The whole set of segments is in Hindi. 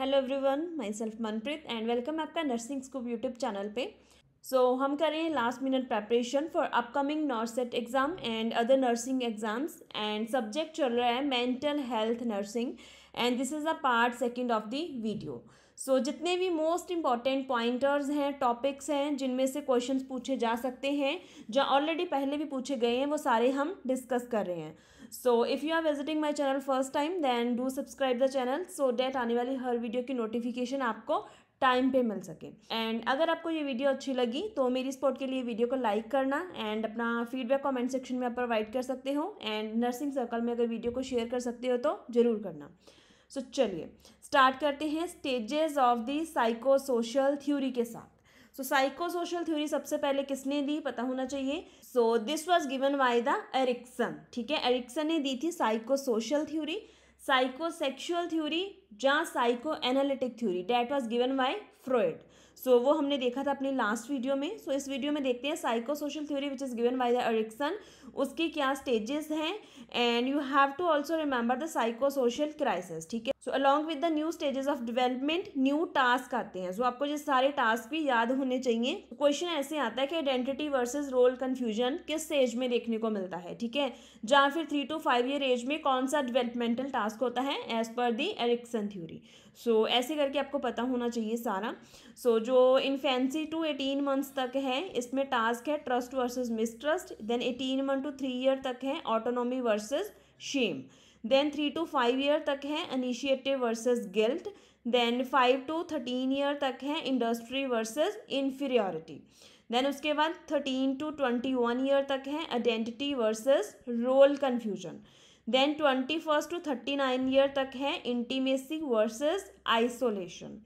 Hello everyone my self Manpreet and welcome आपका नर्सिंग स्कूप यूट्यूब चैनल पे सो so, हम कर रहे हैं last minute preparation for upcoming NORCET exam and other nursing exams and subject चल रहा है mental health nursing and this is a part second of the video so so, जितने भी मोस्ट इंपॉर्टेंट पॉइंटर्स हैं टॉपिक्स हैं जिनमें से क्वेश्चंस पूछे जा सकते हैं जो ऑलरेडी पहले भी पूछे गए हैं वो सारे हम डिस्कस कर रहे हैं so if you are visiting my channel first time then do subscribe the channel so that आने वाली हर वीडियो की नोटिफिकेशन आपको टाइम पे मिल सके एंड अगर आपको ये वीडियो अच्छी लगी तो मेरी स्पोर्ट के लिए वीडियो को लाइक करना एंड अपना फीडबैक कमेंट सेक्शन में आप प्रोवाइड कर सकते हो एंड नर्सिंग सर्कल में अगर वीडियो को शेयर कर सकते हो तो ज़रूर करना सो so, चलिए स्टार्ट करते हैं stages of the psycho social theory के साथ सो साइको सोशल थ्योरी सबसे पहले किसने दी पता होना चाहिए so this was given by the Erikson ठीक है एरिक्सन ने दी थी psycho social theory psychosexual theory या psychoanalytic theory that was given by Freud so so, वो हमने देखा था अपने लास्ट वीडियो में सो so, इस वीडियो में देखते हैं psycho social theory which is given by the Erikson उसकी क्या स्टेजेस हैं and you have to also remember the psychosocial crisis ठीक है so along with the new stages of development new task आते हैं सो so, आपको ये सारे टास्क भी याद होने चाहिए क्वेश्चन ऐसे आता है कि आइडेंटिटी वर्सेज रोल कन्फ्यूजन किस एज में देखने को मिलता है ठीक है जहाँ फिर three to five year age में कौन सा डिवेलपमेंटल टास्क होता है एज पर the Erikson theory so so, ऐसे करके आपको पता होना चाहिए सारा सो so, जो इन्फेंसी टू एटीन मंथ्स तक है इसमें टास्क है trust versus mistrust then eighteen month to three year तक है autonomy versus Shem then three to five year तक है initiative versus guilt then five to thirteen year तक है इंडस्ट्री वर्सेज इन्फीरियॉरिटी देन उसके बाद thirteen to twenty one year तक है identity versus role confusion then twenty first to thirty nine year तक है intimacy versus isolation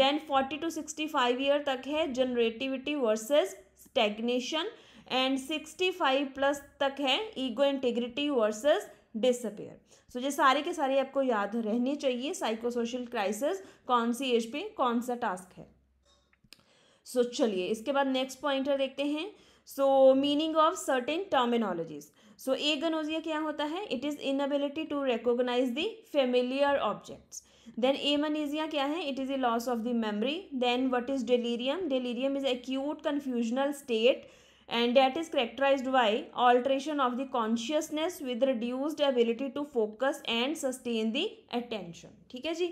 then forty to sixty five year तक है generativity versus stagnation and sixty five plus तक है ego integrity versus disappear so ये सारे के सारे आपको याद रहने चाहिए साइकोसोशल क्राइसिस कौन सी एज पे कौन सा टास्क है सो so, चलिए इसके बाद नेक्स्ट पॉइंट देखते हैं so meaning of certain terminologies so agnosia क्या होता है it is inability to recognise the familiar objects then amnesia क्या है it is a loss of the memory then what is delirium delirium is acute confusional state and that is characterized by alteration of the consciousness with reduced ability to focus and sustain the attention ठीक है जी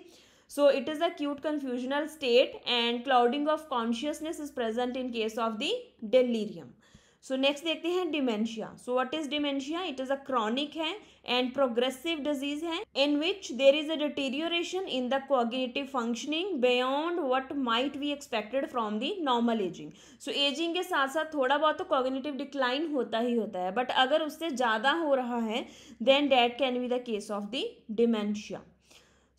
so it is acute confusional state and clouding of consciousness is present in case of the delirium so next देखते हैं dementia so what is dementia it is a chronic है एंड प्रोग्रेसिव डिजीज है in which there is a deterioration in the cognitive functioning beyond what might we expected from the normal ageing so ageing के साथ साथ थोड़ा बहुत तो कोगिनेटिव डिक्लाइन होता ही होता है बट अगर उससे ज़्यादा हो रहा है then that can be the case of the dementia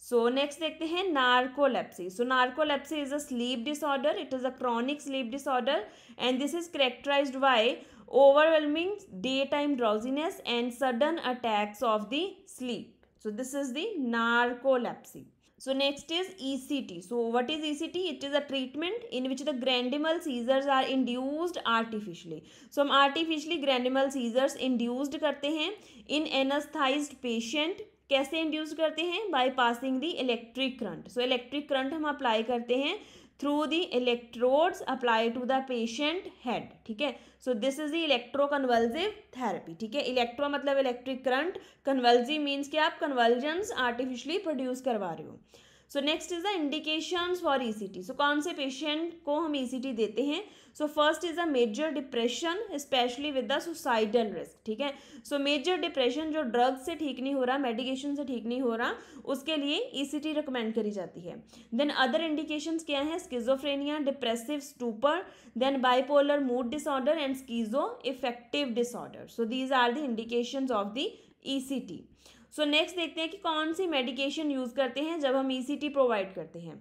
so next देखते हैं narcolepsy so narcolepsy is a sleep disorder it is a chronic sleep disorder and this is characterised by overwhelming daytime drowsiness and sudden attacks of the sleep. So this is the narcolepsy. So next is ECT. So what is ECT? It is a treatment in which the grandimal seizures are induced artificially. So हम artificially grandimal seizures induced करते हैं in anesthetized patient कैसे इंड्यूस करते हैं by passing the electric current so electric current हम अप्लाई करते हैं through the electrodes apply to the patient head ठीक है so this is the electroconvulsive therapy ठीक है इलेक्ट्रो मतलब इलेक्ट्रिक करंट कन्वल्जिव मीन्स कि आप कन्वल्जन्स आर्टिफिशली प्रोड्यूस करवा रहे हो so next is the indications for ECT so कौन से पेशेंट को हम ईसीटी e देते हैं so first is a major depression especially with the suicidal risk ठीक है सो मेजर डिप्रेशन जो ड्रग से ठीक नहीं हो रहा मेडिकेशन से ठीक नहीं हो रहा उसके लिए ईसीटी e रिकमेंड करी जाती है देन अदर इंडिकेशन क्या है schizophrenia depressive stupor then bipolar mood disorder and schizoaffective disorder so these are the indications of the T so so, next देखते हैं कि कौन सी मेडिकेशन यूज़ करते हैं जब हम ई e प्रोवाइड करते हैं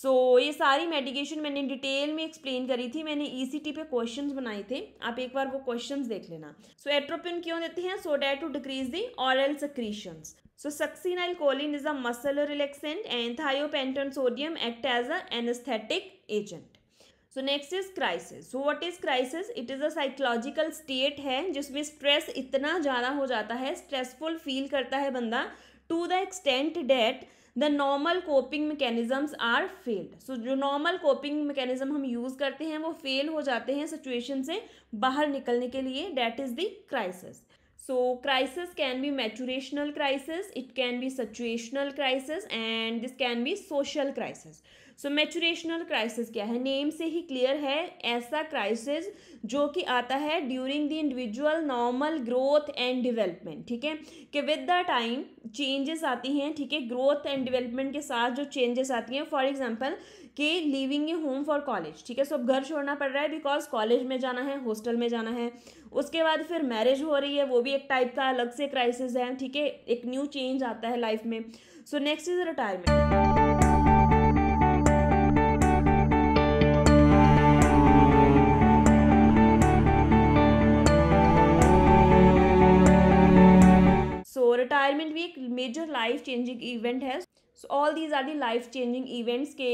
सो so, ये सारी मेडिकेशन मैंने डिटेल में एक्सप्लेन करी थी मैंने ई e पे क्वेश्चंस बनाए थे आप एक बार वो क्वेश्चंस देख लेना सो so, एट्रोपिन क्यों देते हैं so that to decrease the oral secretions So succinylcholine is a muscle relaxant and thiopenton sodium act as a anesthetic agent so next is crisis so what is crisis it is a psychological state है जिसमें स्ट्रेस इतना ज़्यादा हो जाता है स्ट्रेसफुल फील करता है बंदा to the extent that the normal coping mechanisms are failed so जो नॉर्मल कोपिंग मैकेनिज़्म हम यूज़ करते हैं वो फेल हो जाते हैं सिचुएशन से बाहर निकलने के लिए that is the crisis so crisis can be maturational crisis it can be situational crisis and this can be social crisis so maturational crisis क्या है नेम से ही क्लियर है ऐसा क्राइसिस जो कि आता है during the individual normal growth and development ठीक है कि विद द टाइम चेंजेस आती हैं ठीक है ग्रोथ एंड डिवेलपमेंट के साथ जो चेंजेस आती हैं फॉर एग्जांपल कि leaving a home for college ठीक है सो अब घर छोड़ना पड़ रहा है बिकॉज कॉलेज में जाना है हॉस्टल में जाना है उसके बाद फिर मैरिज हो रही है वो भी एक टाइप का अलग से क्राइसिस है ठीक है एक न्यू चेंज आता है लाइफ में so next is retirement retirement भी एक मेजर लाइफ चेंजिंग इवेंट है so all these are the life changing events के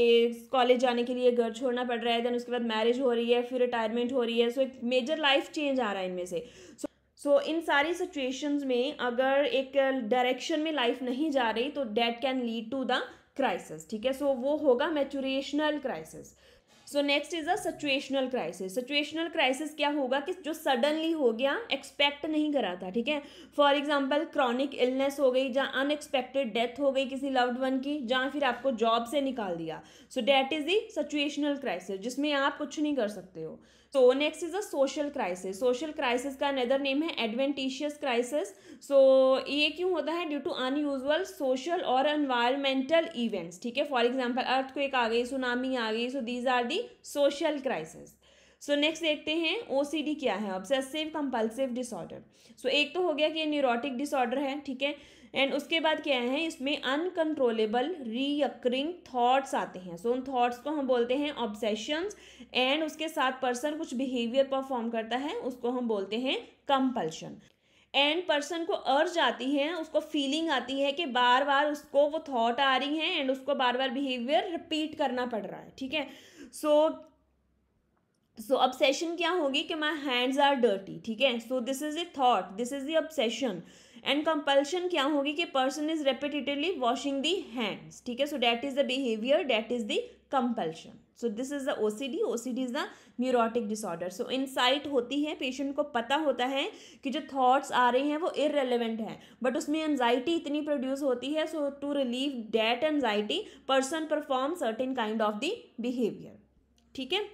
कॉलेज जाने के लिए घर छोड़ना पड़ रहा है देन उसके बाद मैरिज हो रही है फिर रिटायरमेंट हो रही है सो एक मेजर लाइफ चेंज आ रहा है इनमें से सो सो इन सारी सिचुएशंस में अगर एक डायरेक्शन में लाइफ नहीं जा रही तो that can lead to the crisis ठीक है सो वो होगा maturational crisis so next is a crisis situational crisis क्या होगा कि जो सडनली हो गया एक्सपेक्ट नहीं करा था ठीक है फॉर एग्जाम्पल क्रॉनिक इलनेस हो गई जहाँ अनएक्सपेक्टेड डेथ हो गई किसी लव्ड वन की जहाँ फिर आपको जॉब से निकाल दिया so that is the situational crisis जिसमें आप कुछ नहीं कर सकते हो so next is a social crisis social crisis का नेदर नेम है एडवेंटिशियस क्राइसिस सो ये क्यों होता है ड्यू टू अनयूजल सोशल और एनवायरमेंटल इवेंट्स ठीक है फॉर एग्जाम्पल अर्थ को एक आ गई सुनामी आ गई so these are the social crisis so next देखते हैं ओसीडी क्या है ऑब्सेसिव कंपल्सिव डिसऑर्डर सो एक तो हो गया कि ये न्यूरोटिक डिसऑर्डर है ठीक है एंड उसके बाद क्या है इसमें अनकंट्रोलेबल रीअकरिंग थॉट्स आते हैं सो so, उन थॉट्स को हम बोलते हैं ऑब्सेशंस एंड उसके साथ पर्सन कुछ बिहेवियर परफॉर्म करता है उसको हम बोलते हैं कंपल्शन एंड पर्सन को अर्ज आती है उसको फीलिंग आती है कि बार बार उसको वो थॉट आ रही है एंड उसको बार बार बिहेवियर रिपीट करना पड़ रहा है ठीक है सो so, सो अपसेशन क्या होगी कि माई हैंड्स आर डर्टी ठीक है so this is a thought this is the obsession and compulsion क्या होगी कि person is repetitively washing the hands ठीक है so that is the behaviour that is the compulsion so this is the O O C D C D is the neurotic disorder so insight होती है पेशेंट को पता होता है कि जो थाट्स आ रहे हैं वो इरेलीवेंट हैं बट उसमें एनजाइटी इतनी प्रोड्यूस होती है so to relieve that anxiety person perform certain kind of the behaviour ठीक है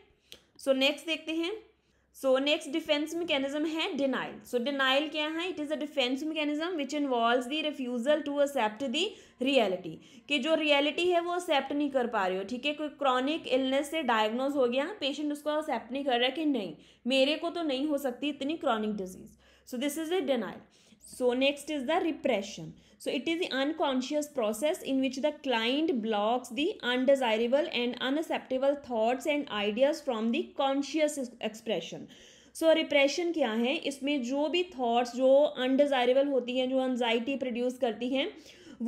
सो नेक्स्ट देखते हैं सो नेक्स्ट डिफेंस मैकेनिज्म है डिनाइल सो डिनाइल क्या है it is a defence mechanism which involve the refusal to accept the reality कि जो रियलिटी है वो एक्सेप्ट नहीं कर पा रहे हो ठीक है कोई क्रॉनिक इलनेस से डायग्नोज हो गया पेशेंट उसको एक्सेप्ट नहीं कर रहा है कि नहीं मेरे को तो नहीं हो सकती इतनी chronic disease so this is a denial So next is the repression. So it is the unconscious process in which the client blocks the undesirable and unacceptable thoughts and ideas from the conscious expression. So so, repression क्या है इसमें जो भी थॉट्स जो अनडिज़ायरेबल होती हैं जो एनजाइटी प्रोड्यूस करती हैं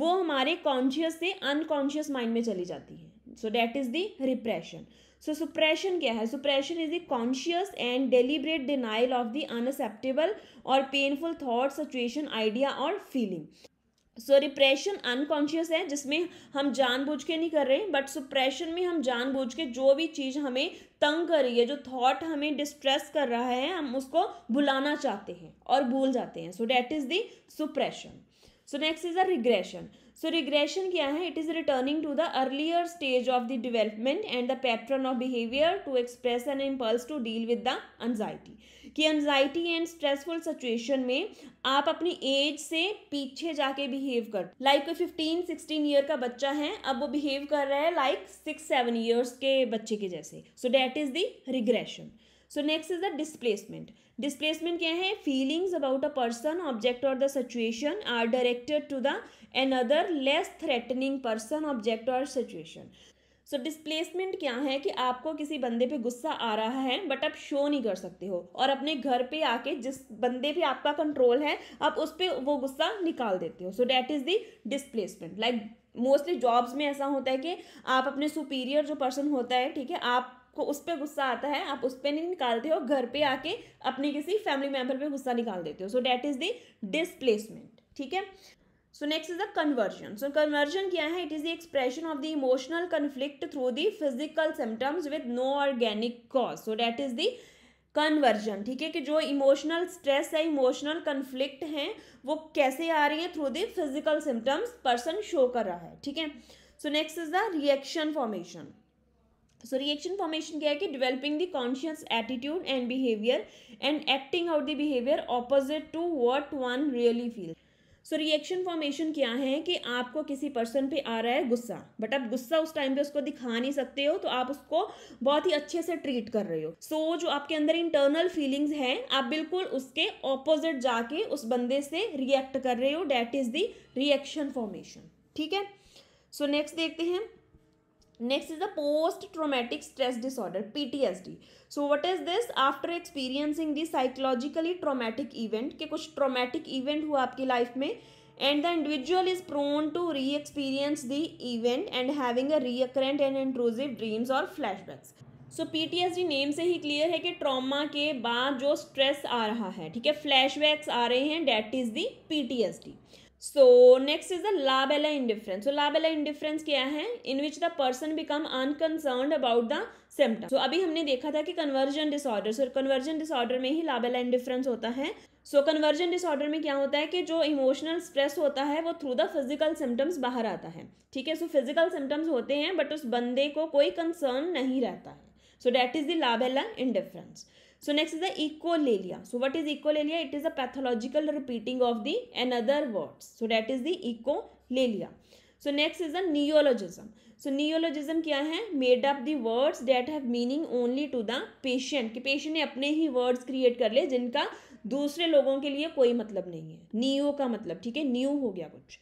वो हमारे कॉन्शियस से अनकॉन्शियस माइंड में चली जाती है so that is the repression so suppression क्या है suppression is the conscious and deliberate denial of the unacceptable और पेनफुल थॉट सिचुएशन आइडिया और फीलिंग सो रिप्रेशन अनकॉन्शियस है जिसमें हम जान जानबूझ के नहीं कर रहे बट सुप्रेशन में हम जान जानबूझ के जो भी चीज़ हमें तंग कर रही है जो थॉट हमें डिस्ट्रेस कर रहा है हम उसको भुलाना चाहते हैं और भूल जाते हैं so that is the suppression so next is a regression so regression क्या है it is returning to the earlier stage of the development and the pattern of behaviour to express an impulse to deal with the anxiety कि अनजाइटी एंड स्ट्रेसफुल सिचुएशन में आप अपनी एज से पीछे जाके बिहेव कर लाइक कोई फिफ्टीन सिक्सटीन ईयर का बच्चा है अब वो बिहेव कर रहा है लाइक सिक्स सेवन ईयर्स के बच्चे के जैसे so that is the regression so next is the displacement displacement क्या है feelings about a person object और the situation are directed to the an other less threatening person object और सिचुएशन सो डिस्प्लेसमेंट क्या है कि आपको किसी बंदे पे गुस्सा आ रहा है बट आप शो नहीं कर सकते हो और अपने घर पे आके जिस बंदे पे आपका कंट्रोल है आप उस पर वो गुस्सा निकाल देते हो so that is the displacement like mostly jobs में ऐसा होता है कि आप अपने सुपीरियर जो पर्सन होता है ठीक है आप आपको उस पर गुस्सा आता है आप उस पर नहीं निकालते हो घर पे आके अपने किसी फैमिली मेंबर पे गुस्सा निकाल देते हो so that is the displacement ठीक है so next is the conversion so conversion क्या है it is the expression of the emotional conflict through the physical symptoms with no organic cause so that is the conversion ठीक है कि जो इमोशनल स्ट्रेस है इमोशनल कन्फ्लिक्ट हैं वो कैसे आ रही है through the physical symptoms person show कर रहा है ठीक है so next is the reaction formation so reaction formation क्या है कि developing the conscious attitude and behaviour and acting out the behaviour opposite to what one really feel so reaction formation क्या है कि आपको किसी पर्सन पे आ रहा है गुस्सा बट आप गुस्सा उस टाइम पे उसको दिखा नहीं सकते हो तो आप उसको बहुत ही अच्छे से ट्रीट कर रहे हो सो so, जो आपके अंदर इंटरनल फीलिंग्स हैं आप बिल्कुल उसके ऑपोजिट जाके उस बंदे से रिएक्ट कर रहे हो that is the reaction formation ठीक है सो so, नेक्स्ट देखते हैं next is the post traumatic stress disorder ptsd so what is this after experiencing the psychologically traumatic event ke kuch traumatic event hua aapki life mein and the individual is prone to re-experience the event and having a recurrent and intrusive dreams or flashbacks so PTSD name से ही क्लियर है कि ट्रॉमा के बाद जो स्ट्रेस आ रहा है ठीक है फ्लैशबैक्स आ रहे हैं that is the PTSD so next is the la belle indifference so la belle indifference क्या है in which the person become unconcern about the symptom so अभी हमने देखा था कि conversion disorder so conversion disorder में ही लाबेला इंडिफरेंस होता है सो कन्वर्जन डिसऑर्डर में क्या होता है कि जो इमोशनल स्ट्रेस होता है वो थ्रू द फिजिकल सिम्टम्स बाहर आता है ठीक है सो फिजिकल सिम्टम्स होते हैं बट उस बंदे को कोई कंसर्न नहीं रहता है so that is the la belle indifference so next is the echolalia so what is echolalia it is a pathological repeating of the another words so that is the echolalia so next is a neologism so neologism क्या है made up thirds words that have meaning only to the patient कि पेशेंट ने अपने ही वर्ड्स क्रिएट कर लिए जिनका दूसरे लोगों के लिए कोई मतलब नहीं है नियो का मतलब ठीक है न्यू हो गया कुछ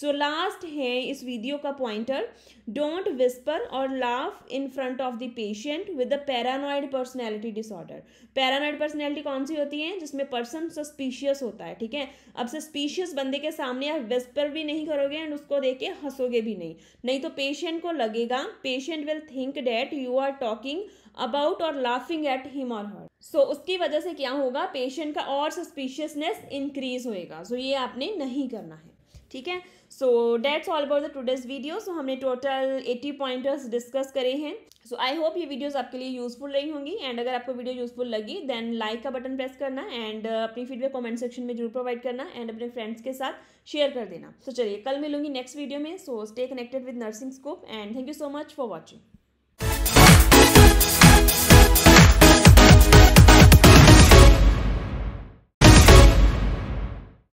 सो लास्ट है इस वीडियो का पॉइंटर डोंट विस्पर और laugh in front of the patient with a paranoid personality disorder paranoid personality कौन सी होती है जिसमें पर्सन सस्पिशियस होता है ठीक है अब सस्पिशियस बंदे के सामने आप विस्पर भी नहीं करोगे एंड उसको देख के हंसोगे भी नहीं नहीं तो पेशेंट को लगेगा patient will think that you are talking about और लाफिंग एट हिम और हर सो उसकी वजह से क्या होगा पेशेंट का और सस्पिशियसनेस इंक्रीज होएगा सो so ये आपने नहीं करना है ठीक है so that's all about the today's video so हमने टोटल 80 पॉइंटर्स डिस्कस करे हैं सो आई होप ये वीडियोस आपके लिए यूजफुल रही होंगी एंड अगर आपको वीडियो यूजफुल लगी देन लाइक का बटन प्रेस करना एंड uh, अपनी फीडबैक कमेंट सेक्शन में जरूर प्रोवाइड करना एंड अपने फ्रेंड्स के साथ शेयर कर देना सो so, चलिए कल मिलूंगी नेक्स्ट वीडियो में so stay connected with nursing scope and thank you so much for watching